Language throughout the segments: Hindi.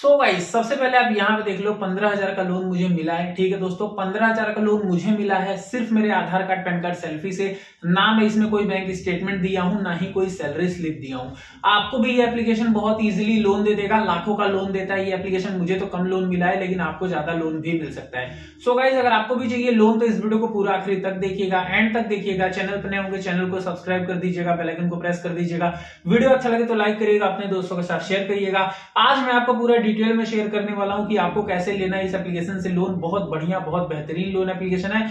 सो so वाइज सबसे पहले आप यहाँ पे देख लो पंद्रह हजार का लोन मुझे मिला है ठीक है दोस्तों पंद्रह हजार का लोन मुझे मिला है सिर्फ मेरे Aadhaar card PAN card selfie से ना मैं इसमें कोई बैंक स्टेटमेंट दिया हूं ना ही कोई सैलरी स्लिप दिया हूं आपको भी ये एप्लीकेशन बहुत इजीली लोन दे देगा लाखों का लोन देता है ये एप्लीकेशन मुझे तो कम लोन मिला है लेकिन आपको ज्यादा लोन भी मिल सकता है सो so गाइज अगर आपको भी चाहिए लोन तो इस वीडियो को पूरा आखिरी तक देखिएगा एंड तक देखिएगा चैनल पर नए होंगे चैनल को सब्सक्राइब कर दीजिएगा बेलाइकन को प्रेस कर दीजिएगा वीडियो अच्छा लगे तो लाइक करिएगा अपने दोस्तों के साथ शेयर करिएगा आज मैं आपको पूरा डिटेल में शेयर करने वाला हूं कि आपको कैसे लेना है इस एप्लीकेशन से लोन बहुत बढ़िया बहुत बेहतरीन लोन एप्लीकेशन है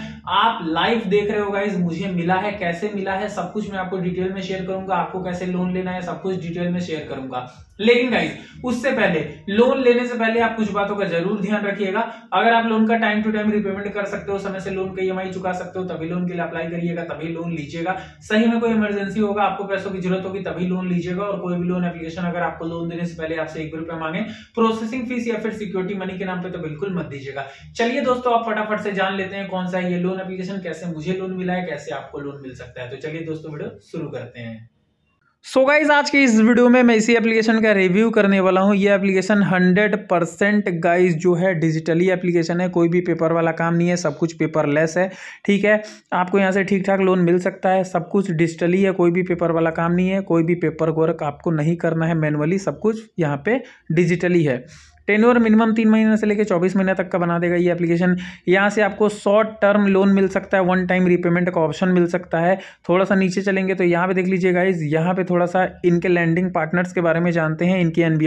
आप लाइव देख रहे हो गाइज मुझे मिला है कैसे मिला है सब कुछ मैं आपको डिटेल में शेयर करूंगा आपको कैसे लोन लेना है सब कुछ डिटेल में शेयर करूंगा लेकिन गाइज उससे पहले लोन लेने से पहले आप कुछ बातों का जरूर ध्यान रखिएगा अगर आप लोन का टाइम टू टाइम रिपेमेंट कर सकते हो समय से लोन का ई चुका सकते हो तभी लोन के लिए अप्लाई करिएगा तभी लोन लीजिएगा सही में कोई इमरजेंसी होगा आपको पैसों की जरूरत होगी तभी लोन लीजिएगा और कोई भी लोन एप्लीकेशन अगर आपको लोन देने से पहले आपसे एक भी रुपया मांगे प्रोसेसिंग फीस या फिर सिक्योरिटी मनी के नाम पर तो बिल्कुल मत दीजिएगा चलिए दोस्तों आप फटाफट से जान लेते हैं कौन सा ये लोन एप्लीकेशन कैसे मुझे लोन मिला है कैसे आपको लोन मिल सकता है तो चलिए दोस्तों वीडियो शुरू करते हैं सो so गाइज आज के इस वीडियो में मैं इसी एप्लीकेशन का रिव्यू करने वाला हूँ ये एप्लीकेशन 100 परसेंट गाइज जो है डिजिटली एप्लीकेशन है कोई भी पेपर वाला काम नहीं है सब कुछ पेपरलेस है ठीक है आपको यहाँ से ठीक ठाक लोन मिल सकता है सब कुछ डिजिटली है कोई भी पेपर वाला काम नहीं है कोई भी पेपर वर्क आपको नहीं करना है मैनुअली सब कुछ यहाँ पर डिजिटली है टेनोर मिनिमम तीन महीने से लेकर चौबीस महीने तक का बना देगा ये एप्लीकेशन यहाँ से आपको शॉर्ट टर्म लोन मिल सकता है वन टाइम रीपेमेंट का ऑप्शन मिल सकता है थोड़ा सा नीचे चलेंगे तो यहाँ पे देख लीजिए गाइज यहाँ पे थोड़ा सा इनके लैंडिंग पार्टनर्स के बारे में जानते हैं इनकी एन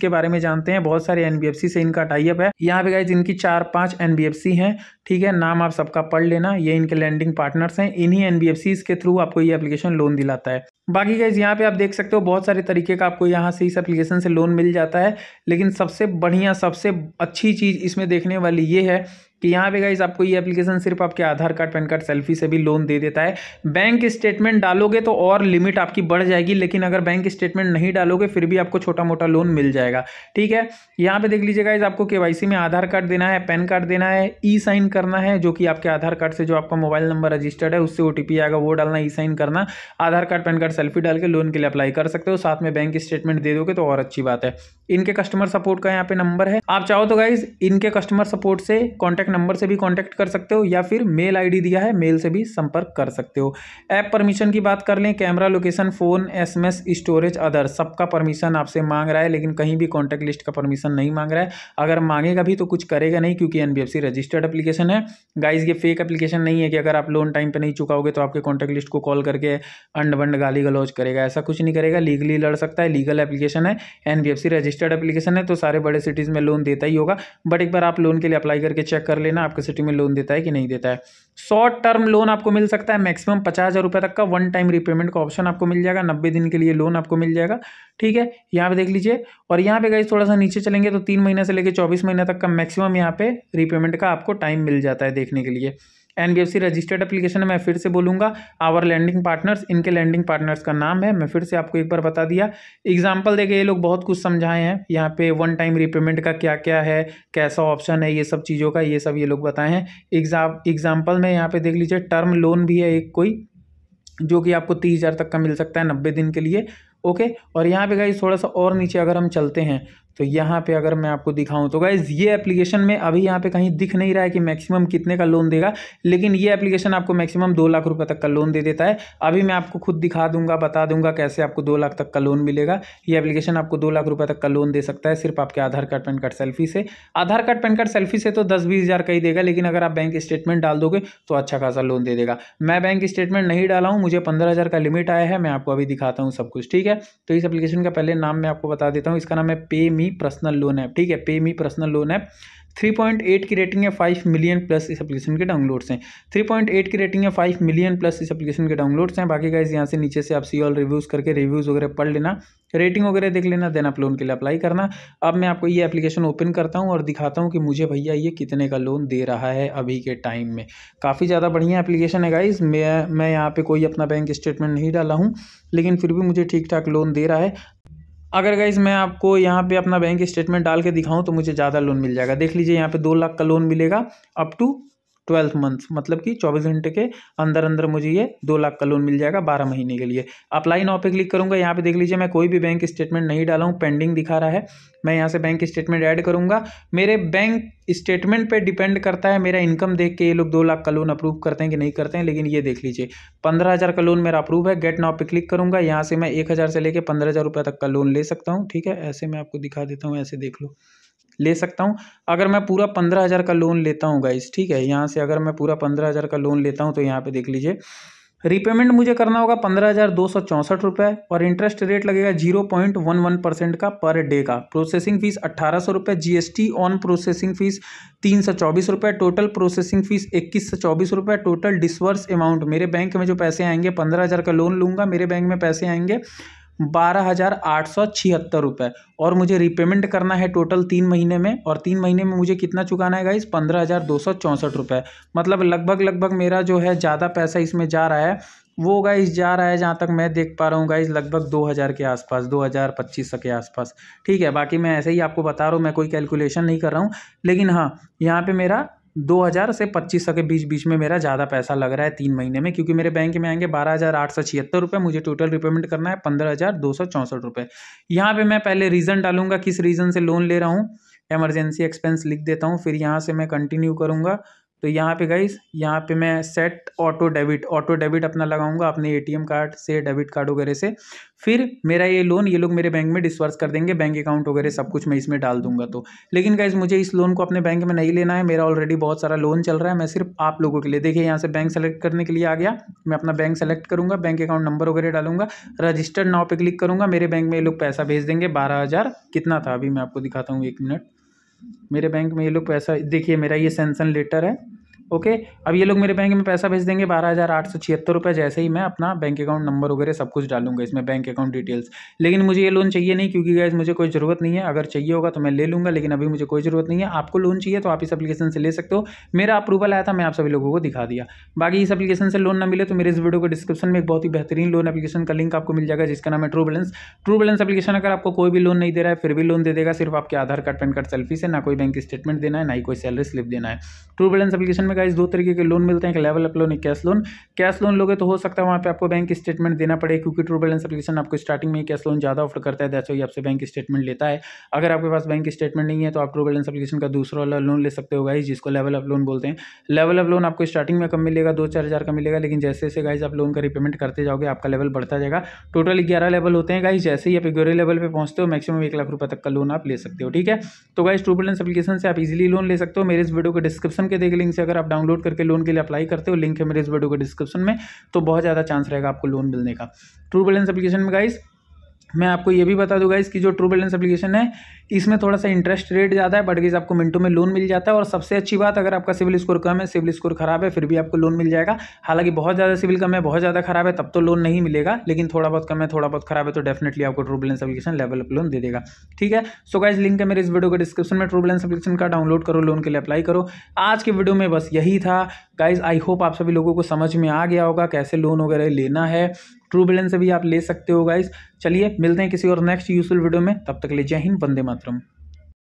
के बारे में जानते हैं बहुत सारे एन से इनका टाइप है यहाँ पे गाइज इनकी चार पाँच एन हैं ठीक है नाम आप सबका पढ़ लेना ये इनके लैंडिंग पार्टनर्स हैं इन्हीं एन के थ्रू आपको ये एप्लीकेशन लोन दिलाता है बाकी गाइज यहाँ पे आप देख सकते हो बहुत सारे तरीके का आपको यहाँ से इस एप्लीकेशन से लोन मिल जाता है लेकिन सबसे बढ़िया सबसे अच्छी चीज़ इसमें देखने वाली ये है कि यहाँ पे गाइज आपको ये एप्लीकेशन सिर्फ आपके Aadhaar card PAN card selfie से भी लोन दे देता है बैंक स्टेटमेंट डालोगे तो और लिमिट आपकी बढ़ जाएगी लेकिन अगर बैंक स्टेटमेंट नहीं डालोगे फिर भी आपको छोटा मोटा लोन मिल जाएगा ठीक है यहाँ पे देख लीजिए गाइज आपको के में आधार कार्ड देना है पैन कार्ड देना है ई साइन करना है जो कि आपके आधार कार्ड से जो आपका मोबाइल नंबर रजिस्टर्ड है उससे ओ आएगा वो डालना ई साइन करना Aadhaar card PAN card selfie डाल के लोन के लिए अप्लाई कर सकते हो साथ में बैंक स्टेटमेंट दे दोगे तो और अच्छी बात है इनके कस्टमर सपोर्ट का यहाँ पे नंबर है आप चाहो तो गाइज इनके कस्टमर सपोर्ट से कॉन्टैक्ट कॉन्टैक्ट नंबर से भी कॉन्टैक्ट कर सकते हो या फिर मेल आईडी दिया है मेल से भी संपर्क कर सकते हो ऐप परमिशन की बात कर लें camera location phone SMS storage other सबका परमिशन आपसे मांग रहा है लेकिन कहीं भी कॉन्टैक्ट लिस्ट का परमिशन नहीं मांग रहा है अगर मांगेगा भी तो कुछ करेगा नहीं क्योंकि एन रजिस्टर्ड एप्लीकेशन है गाइज ये फेक एप्लीकेशन नहीं है कि अगर आप लोन टाइम पर नहीं चुकाओगे तो आपके कॉन्टैक्ट लिस्ट को कॉल करके अंड बंड गाली गलौज करेगा ऐसा कुछ नहीं करेगा लीगली लड़ सकता है लीगल एप्लीकेशन है एन रजिस्टर्ड एप्लीकेशन है तो सारे बड़े सिटीज़ में लोन देता ही होगा बट एक बार आप लोन के लिए अप्लाई करके चेक कर लेना आपके सिटी में लोन देता है कि नहीं देता है शॉर्ट टर्म लोन आपको मिल सकता है मैक्सिमम पचास हज़ार रुपये तक का वन टाइम रीपेमेंट का ऑप्शन आपको मिल जाएगा नब्बे दिन के लिए लोन आपको मिल जाएगा ठीक है यहाँ पे देख लीजिए और यहाँ पे गई थोड़ा सा नीचे चलेंगे तो तीन महीने से लेकर चौबीस महीने तक का मैक्सिमम यहाँ पे रीपेमेंट का आपको टाइम मिल जाता है देखने के लिए एनबीएफसी रजिस्टर्ड एप्लीकेशन मैं फिर से बोलूँगा आवर लैंडिंग पार्टनर्स इनके लैंडिंग पार्टनर्स का नाम है मैं फिर से आपको एक बार बता दिया एग्जाम्पल देखिए ये लोग बहुत कुछ समझाए हैं यहाँ पे वन टाइम रिपेमेंट का क्या क्या है कैसा ऑप्शन है ये सब चीज़ों का ये सब ये लोग बताए हैं एग्जाम एग्जाम्पल में यहाँ पे देख लीजिए टर्म लोन भी है एक कोई जो कि आपको तीस हज़ार तक का मिल सकता है नब्बे दिन के लिए ओके और यहाँ पे गई थोड़ा सा और नीचे अगर हम चलते हैं तो यहाँ पे अगर मैं आपको दिखाऊं तो गाइज ये एप्लीकेशन में अभी यहाँ पे कहीं दिख नहीं रहा है कि मैक्सिमम कितने का लोन देगा लेकिन ये एप्लीकेशन आपको मैक्सिमम दो लाख रुपए तक का लोन दे देता है अभी मैं आपको खुद दिखा दूंगा बता दूंगा कैसे आपको दो लाख तक का लोन मिलेगा ये एप्लीकेशन आपको दो लाख रुपये तक का लोन दे सकता है सिर्फ आपके Aadhaar card PAN card selfie से Aadhaar card PAN card selfie से तो दस बीस हज़ार का ही देगा लेकिन अगर आप बैंक स्टेटमेंट डाल दोगे तो अच्छा खासा लोन दे देगा मैं बैंक स्टेटमेंट नहीं डाला हूँ मुझे पंद्रह हज़ार का लिमिट आया है मैं आपको अभी दिखाता हूँ सब कुछ ठीक है तो इस एप्लीकेशन का पहले नाम मैं आपको बता देता हूँ इसका नाम है पे मी पर्सनल लोन ऐप ठीक है पे मी पर्सनल लोन ऐप 3.8 की रेटिंग है 5 मिलियन प्लस इस एप्लीकेशन के डाउनलोड्स हैं 3.8 की रेटिंग है 5 मिलियन प्लस इस एप्लीकेशन के डाउनलोड्स हैं बाकी गाइज यहाँ से नीचे से आप सी ऑल रिव्यूज़ करके रिव्यूज़ वगैरह पढ़ लेना रेटिंग वगैरह देख लेना देन आप लोन के लिए अप्लाई करना अब मैं आपको ये एप्लीकेशन ओपन करता हूँ और दिखाता हूँ कि मुझे भैया ये कितने का लोन दे रहा है अभी के टाइम में काफ़ी ज़्यादा बढ़िया एप्लीकेशन है गाइज मैं मैं यहाँ पर कोई अपना बैंक स्टेटमेंट नहीं डाला हूँ लेकिन फिर भी मुझे ठीक ठाक लोन दे रहा है अगर गाइज मैं आपको यहाँ पे अपना बैंक स्टेटमेंट डाल के दिखाऊं तो मुझे ज़्यादा लोन मिल जाएगा देख लीजिए यहाँ पे दो लाख का लोन मिलेगा अप टू ट्वेल्थ मंथ मतलब कि चौबीस घंटे के अंदर अंदर मुझे ये दो लाख का लोन मिल जाएगा बारह महीने के लिए अप्लाई नाव पे क्लिक करूँगा यहाँ पे देख लीजिए मैं कोई भी बैंक स्टेटमेंट नहीं डाला हूँ पेंडिंग दिखा रहा है मैं यहाँ से बैंक स्टेटमेंट ऐड करूँगा मेरे बैंक स्टेटमेंट पे डिपेंड करता है मेरा इनकम देख के ये लोग दो लाख का लोन अप्रूव करते हैं कि नहीं करते हैं लेकिन ये देख लीजिए पंद्रह हज़ार का लोन मेरा अप्रूव है गेट नाव पे क्लिक करूँगा यहाँ से मैं एक हज़ार से लेकर पंद्रह हज़ार रुपये तक का लोन ले सकता हूँ ठीक है ऐसे मैं आपको दिखा देता हूँ ऐसे देख लो ले सकता हूँ अगर मैं पूरा पंद्रह हज़ार का लोन लेता हूँ गाइस ठीक है यहाँ से अगर मैं पूरा पंद्रह हज़ार का लोन लेता हूँ तो यहाँ पे देख लीजिए रिपेमेंट मुझे करना होगा पंद्रह हज़ार दो सौ चौंसठ रुपये और इंटरेस्ट रेट लगेगा zero point one one percent का पर डे का प्रोसेसिंग फ़ीस अट्ठारह सौ रुपये जीएसटी ऑन प्रोसेसिंग फ़ीस तीन सौ चौबीस रुपये टोटल प्रोसेसिंग फ़ीस इक्कीस सौ चौबीस रुपये टोटल डिसवर्स अमाउंट मेरे बैंक में जो पैसे आएंगे पंद्रह हज़ार का लोन लूँगा मेरे बैंक में पैसे आएंगे बारह हज़ार आठ सौ छिहत्तर रुपये और मुझे रीपेमेंट करना है टोटल तीन महीने में और तीन महीने में मुझे कितना चुकाना है गाइस पंद्रह हज़ार दो सौ चौंसठ रुपये मतलब लगभग लगभग मेरा जो है ज़्यादा पैसा इसमें जा रहा है वो गाइस जा रहा है जहाँ तक मैं देख पा रहा हूँ गाइस लगभग दो हज़ार के आसपास दो हज़ार पच्चीस सौ के आसपास ठीक है बाकी मैं ऐसे ही आपको बता रहा हूँ मैं कोई कैलकुलेशन नहीं कर रहा हूँ लेकिन हाँ यहाँ पे मेरा दो हज़ार से पच्चीस सौ के बीच बीच में मेरा ज़्यादा पैसा लग रहा है तीन महीने में क्योंकि मेरे बैंक में आएंगे बारह हज़ार आठ सौ छिहत्तर रुपये मुझे टोटल रिपेमेंट करना है पंद्रह हज़ार दो सौ चौंसठ रुपये यहाँ पर मैं पहले रीज़न डालूंगा किस रीज़न से लोन ले रहा हूँ एमरजेंसी एक्सपेंस लिख देता हूँ फिर यहाँ से मैं कंटिन्यू करूँगा तो यहाँ पे गाइस यहाँ पे मैं set auto debit auto debit अपना लगाऊंगा अपने एटीएम कार्ड से डेबिट कार्ड वगैरह से फिर मेरा ये लोन ये लोग मेरे बैंक में डिस्वर्स कर देंगे बैंक अकाउंट वगैरह सब कुछ मैं इसमें डाल दूंगा तो लेकिन गाइज मुझे इस लोन को अपने बैंक में नहीं लेना है मेरा ऑलरेडी बहुत सारा लोन चल रहा है मैं सिर्फ आप लोगों के लिए देखिए यहाँ से बैंक सेलेक्ट करने के लिए आ गया मैं अपना बैंक सेलेक्ट करूँगा बैंक अकाउंट नंबर वगैरह डालूंगा रजिस्टर्ड नाव पर क्लिक करूँगा मेरे बैंक में ये लोग पैसा भेज देंगे बारह कितना था अभी मैं आपको दिखाता हूँ एक मिनट मेरे बैंक में ये लोग पैसा देखिए मेरा ये सेंसन लेटर है ओके अब ये लोग मेरे बैंक में पैसा भेज देंगे बारह हज़ार आठ सौ छिहत्तर रुपये जैसे ही मैं अपना बैंक अकाउंट नंबर वगैरह सब कुछ डालूंगा इसमें बैंक अकाउंट डिटेल्स लेकिन मुझे ये लोन चाहिए नहीं क्योंकि गैस मुझे कोई ज़रूरत नहीं है अगर चाहिए होगा तो मैं ले लूँगा लेकिन अभी मुझे कोई ज़रूरत नहीं है आपको लोन चाहिए तो आप इस अपलीकेशन से ले सकते हो मेरा अप्रूवल आया था मैं आप सभी लोगों को दिखा दिया बाकी इस एप्लीकेशन से लोन ना मिले तो मेरे इस वीडियो को डिस्क्रिप्शन में एक बहुत ही बेहतरीन लोन अपलीकेशन का लिंक आपको मिल जाएगा जिसका नाम है true balance true balance application अगर आपको कोई भी लोन नहीं दे रहा है फिर भी लोन दे देगा सिर्फ आपके Aadhaar card PAN card selfie से ना कोई बैंक स्टेटमेंट देना है ना ही कोई सैलरी स्लिप देना है ट्रू बैलेंस अपलीकेशन में गाइज दो तरीके के लोन मिलते हैं एक लेवल अप लोन एक कैश लोन कैश लोन लोगे तो हो सकता है वहाँ पे आपको बैंक स्टेटमेंट देना पड़े क्योंकि ट्रू बैलेंस अपलीकेशन आपको स्टार्टिंग में कैश लोन ज़्यादा ऑफर करता है दैट्स ही आपसे बैंक स्टेटमेंट लेता है अगर आपके पास बैंक स्टेटमेंट नहीं है तो आप ट्रू बैलेंस अपलीकेशन का दूसरा वाला लोन ले सकते हो गाइज जिसको लेवल अप लोन बोलते हैं लेवल अप लोन आपको स्टार्टिंग में कम मिलेगा दो चार का मिलेगा लेकिन जैसे जैसे गाइज आप लोन का रिपेमेंट करते जाओगे आपका लेवल बढ़ता जाएगा टोटल ग्यारह लेवल होते हैं गाइज जैसे ही आप ग्यारह लेवल पर पहुँचते हो मैक्सिमम एक लाख रुपये तक का लोन आप ले सकते हो ठीक है तो गाइज ट्रू बैलेंस अपलीकेशन से आप इजिली लोन ले सकते हो मेरे इस वीडियो के डिस्क्रिप्शन के देख लिंक से अगर आप डाउनलोड करके लोन के लिए अप्लाई करते हो लिंक है मेरे इस वीडियो के डिस्क्रिप्शन में तो बहुत ज़्यादा चांस रहेगा आपको लोन मिलने का ट्रू बैलेंस अपलीकेशन में गाइस मैं आपको ये भी बता दूंगा इसकी जो ट्रू बैलेंस एप्लीकेशन है इसमें थोड़ा सा इंटरेस्ट रेट ज़्यादा है बट गीज़ आपको मिनटों में लोन मिल जाता है और सबसे अच्छी बात अगर आपका सिविल स्कोर कम है सिविल स्कोर खराब है फिर भी आपको लोन मिल जाएगा हालांकि बहुत ज़्यादा सिविल कम है बहुत ज़्यादा खराब है तब तो लोन नहीं मिलेगा लेकिन थोड़ा बहुत कम है थोड़ा बहुत खराब है तो डेफिनेटली आपको true balance application level up loan दे देगा ठीक है सो गाइज लिंक है मेरे इस वीडियो के डिस्क्रिप्शन में ट्रू बैलेंस एप्लीकेशन का डाउनलोड करो लोन के लिए अप्लाई करो आज के वीडियो में बस यही था गाइज आई होप आप सभी लोगों को समझ में आ गया होगा कैसे लोन वगैरह लेना है ट्रू बैलेंस भी आप ले सकते हो गाइस चलिए मिलते हैं किसी और नेक्स्ट यूजफुल वीडियो में तब तक ले जय हिंद वंदे मातरम